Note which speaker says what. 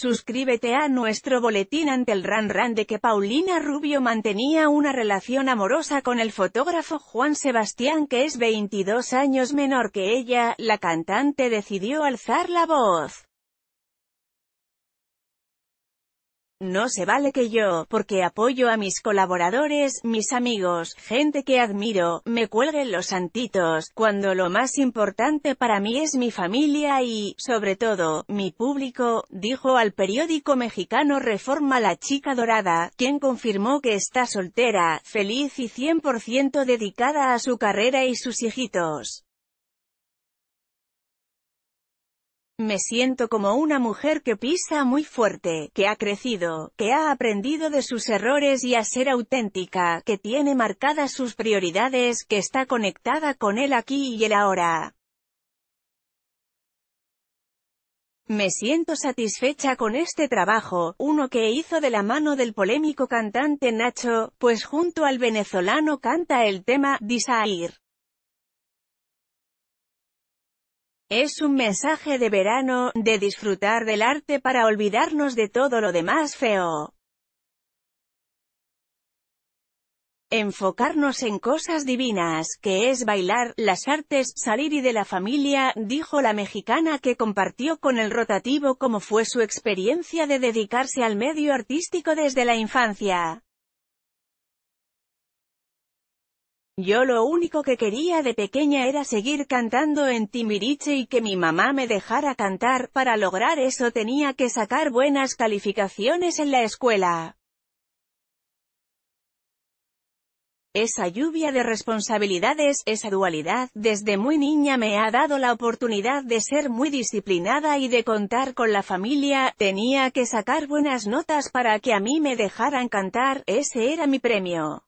Speaker 1: Suscríbete a nuestro boletín ante el ran ran de que Paulina Rubio mantenía una relación amorosa con el fotógrafo Juan Sebastián que es 22 años menor que ella, la cantante decidió alzar la voz. No se vale que yo, porque apoyo a mis colaboradores, mis amigos, gente que admiro, me cuelguen los santitos, cuando lo más importante para mí es mi familia y, sobre todo, mi público, dijo al periódico mexicano Reforma la chica dorada, quien confirmó que está soltera, feliz y 100% dedicada a su carrera y sus hijitos. Me siento como una mujer que pisa muy fuerte, que ha crecido, que ha aprendido de sus errores y a ser auténtica, que tiene marcadas sus prioridades, que está conectada con el aquí y el ahora. Me siento satisfecha con este trabajo, uno que hizo de la mano del polémico cantante Nacho, pues junto al venezolano canta el tema, Disair. Es un mensaje de verano, de disfrutar del arte para olvidarnos de todo lo demás feo. Enfocarnos en cosas divinas, que es bailar, las artes, salir y de la familia, dijo la mexicana que compartió con el rotativo cómo fue su experiencia de dedicarse al medio artístico desde la infancia. Yo lo único que quería de pequeña era seguir cantando en Timiriche y que mi mamá me dejara cantar, para lograr eso tenía que sacar buenas calificaciones en la escuela. Esa lluvia de responsabilidades, esa dualidad, desde muy niña me ha dado la oportunidad de ser muy disciplinada y de contar con la familia, tenía que sacar buenas notas para que a mí me dejaran cantar, ese era mi premio.